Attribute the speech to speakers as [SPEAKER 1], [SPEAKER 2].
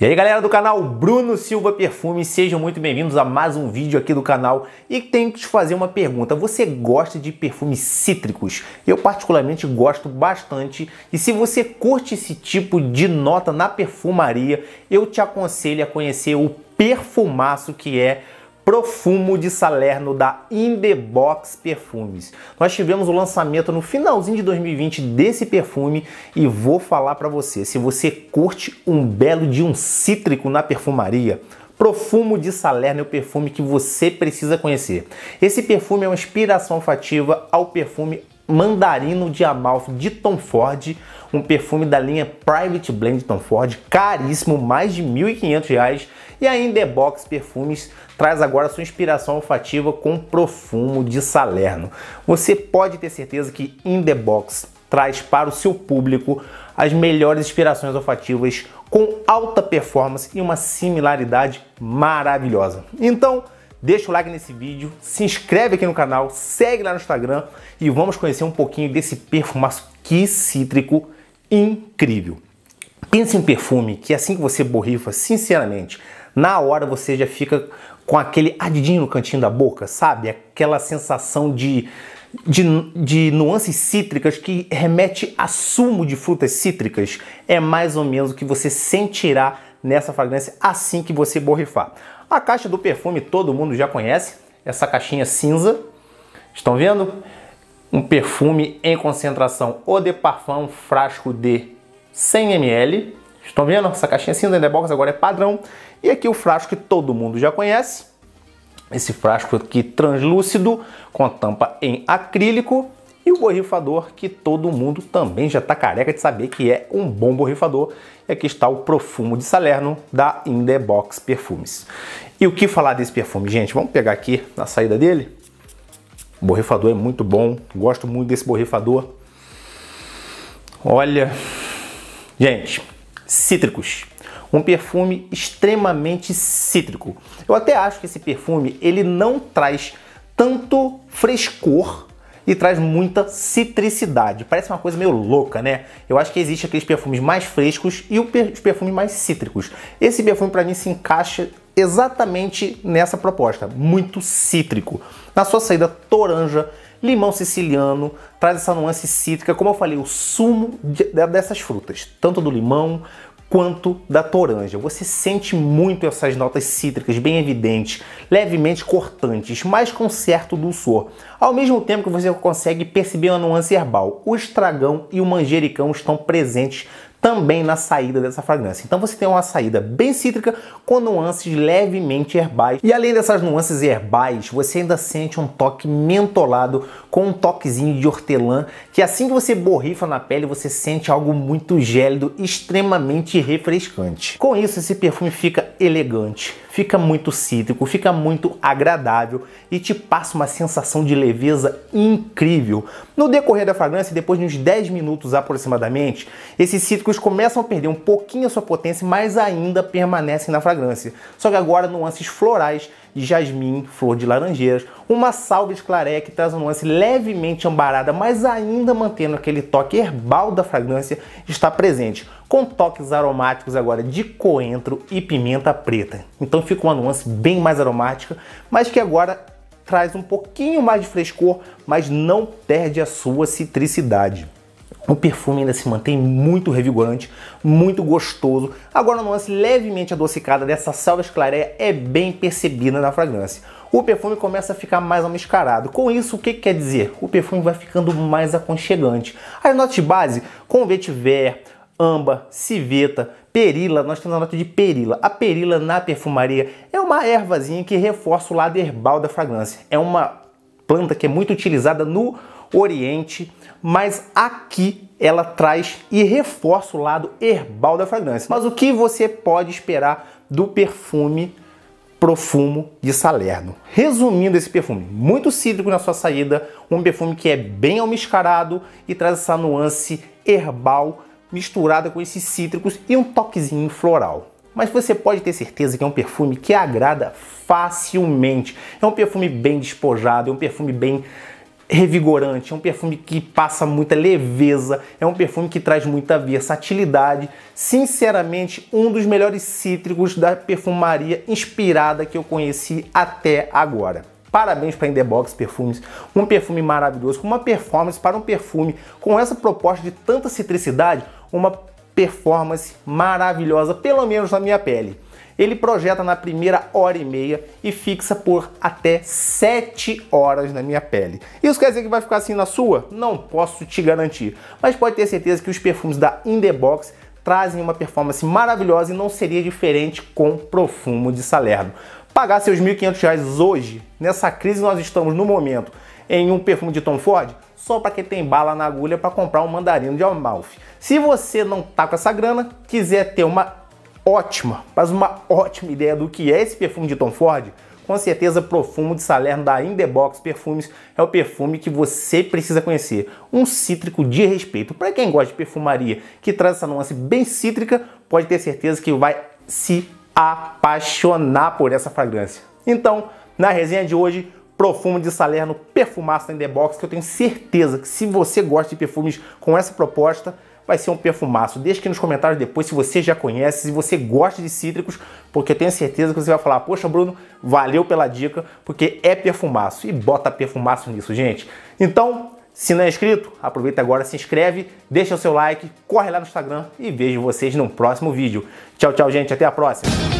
[SPEAKER 1] E aí galera do canal Bruno Silva Perfume, sejam muito bem-vindos a mais um vídeo aqui do canal e tenho que te fazer uma pergunta, você gosta de perfumes cítricos? Eu particularmente gosto bastante e se você curte esse tipo de nota na perfumaria, eu te aconselho a conhecer o Perfumaço que é Profumo de Salerno da Indebox Perfumes. Nós tivemos o lançamento no finalzinho de 2020 desse perfume e vou falar para você, se você curte um belo de um cítrico na perfumaria, Profumo de Salerno é o perfume que você precisa conhecer. Esse perfume é uma inspiração olfativa ao perfume Mandarino de Amalfi de Tom Ford, um perfume da linha Private Blend Tom Ford, caríssimo, mais de R$ 1.500. E a In The Box Perfumes traz agora sua inspiração olfativa com profumo de Salerno. Você pode ter certeza que In The Box traz para o seu público as melhores inspirações olfativas com alta performance e uma similaridade maravilhosa. Então, deixa o like nesse vídeo, se inscreve aqui no canal, segue lá no Instagram e vamos conhecer um pouquinho desse perfumaço que cítrico incrível. Pense em perfume que assim que você borrifa, sinceramente, na hora você já fica com aquele ardidinho no cantinho da boca, sabe? Aquela sensação de, de, de nuances cítricas que remete a sumo de frutas cítricas. É mais ou menos o que você sentirá nessa fragrância assim que você borrifar. A caixa do perfume todo mundo já conhece, essa caixinha cinza. Estão vendo? Um perfume em concentração ou de Parfum, frasco de 100 ml. Estão vendo? Essa caixinha cinza ainda é box, agora é padrão. E aqui o frasco que todo mundo já conhece. Esse frasco aqui translúcido, com tampa em acrílico. E o borrifador que todo mundo também já está careca de saber que é um bom borrifador. é aqui está o Profumo de Salerno da Indebox Perfumes. E o que falar desse perfume, gente? Vamos pegar aqui na saída dele. O borrifador é muito bom, gosto muito desse borrifador. Olha, gente, cítricos um perfume extremamente cítrico. Eu até acho que esse perfume ele não traz tanto frescor e traz muita citricidade. Parece uma coisa meio louca, né? Eu acho que existe aqueles perfumes mais frescos e os perfumes mais cítricos. Esse perfume para mim se encaixa exatamente nessa proposta, muito cítrico. Na sua saída toranja, limão siciliano, traz essa nuance cítrica, como eu falei, o sumo de, dessas frutas, tanto do limão quanto da toranja. Você sente muito essas notas cítricas bem evidentes, levemente cortantes, mas com certo dulçor. Ao mesmo tempo que você consegue perceber uma nuance herbal, o estragão e o manjericão estão presentes também na saída dessa fragrância. Então você tem uma saída bem cítrica com nuances levemente herbais. E além dessas nuances herbais, você ainda sente um toque mentolado com um toquezinho de hortelã, que assim que você borrifa na pele, você sente algo muito gélido, extremamente refrescante. Com isso, esse perfume fica elegante, fica muito cítrico, fica muito agradável e te passa uma sensação de leveza incrível. No decorrer da fragrância, depois de uns 10 minutos aproximadamente, esses cítricos começam a perder um pouquinho a sua potência, mas ainda permanecem na fragrância. Só que agora nuances florais de jasmim, flor de laranjeiras, uma salves clareia que traz um lance levemente ambarada, mas ainda mantendo aquele toque herbal da fragrância está presente, com toques aromáticos agora de coentro e pimenta preta. Então fica uma nuance bem mais aromática, mas que agora traz um pouquinho mais de frescor, mas não perde a sua citricidade. O perfume ainda se mantém muito revigorante, muito gostoso. Agora, a nuance levemente adocicada dessa salva esclareia é bem percebida na fragrância. O perfume começa a ficar mais amiscarado. Com isso, o que, que quer dizer? O perfume vai ficando mais aconchegante. As notas de base, com vetiver, amba, civeta, perila, nós temos a nota de perila. A perila na perfumaria é uma ervazinha que reforça o lado herbal da fragrância. É uma planta que é muito utilizada no Oriente, mas aqui ela traz e reforça o lado herbal da fragrância. Mas o que você pode esperar do perfume Profumo de Salerno? Resumindo esse perfume, muito cítrico na sua saída, um perfume que é bem almiscarado e traz essa nuance herbal misturada com esses cítricos e um toquezinho floral. Mas você pode ter certeza que é um perfume que agrada facilmente. É um perfume bem despojado, é um perfume bem revigorante, é um perfume que passa muita leveza, é um perfume que traz muita versatilidade. Sinceramente, um dos melhores cítricos da perfumaria inspirada que eu conheci até agora. Parabéns para Indebox Perfumes, um perfume maravilhoso, com uma performance para um perfume com essa proposta de tanta citricidade, uma performance maravilhosa, pelo menos na minha pele ele projeta na primeira hora e meia e fixa por até 7 horas na minha pele. Isso quer dizer que vai ficar assim na sua? Não posso te garantir, mas pode ter certeza que os perfumes da In The Box trazem uma performance maravilhosa e não seria diferente com Profumo de Salerno. Pagar seus R$ 1.500 hoje, nessa crise nós estamos no momento, em um perfume de Tom Ford, só para quem tem bala na agulha para comprar um mandarino de Amalfi. Se você não tá com essa grana, quiser ter uma ótima, mas uma ótima ideia do que é esse perfume de Tom Ford, com certeza Profumo de Salerno da Indebox Perfumes é o perfume que você precisa conhecer. Um cítrico de respeito. Para quem gosta de perfumaria que traz essa nuance bem cítrica, pode ter certeza que vai se apaixonar por essa fragrância. Então, na resenha de hoje, Profumo de Salerno Perfumaço da Indebox, que eu tenho certeza que se você gosta de perfumes com essa proposta, vai ser um perfumaço. Deixa aqui nos comentários depois se você já conhece, se você gosta de cítricos, porque eu tenho certeza que você vai falar: Poxa, Bruno, valeu pela dica, porque é perfumaço. E bota perfumaço nisso, gente. Então, se não é inscrito, aproveita agora, se inscreve, deixa o seu like, corre lá no Instagram e vejo vocês no próximo vídeo. Tchau, tchau, gente. Até a próxima.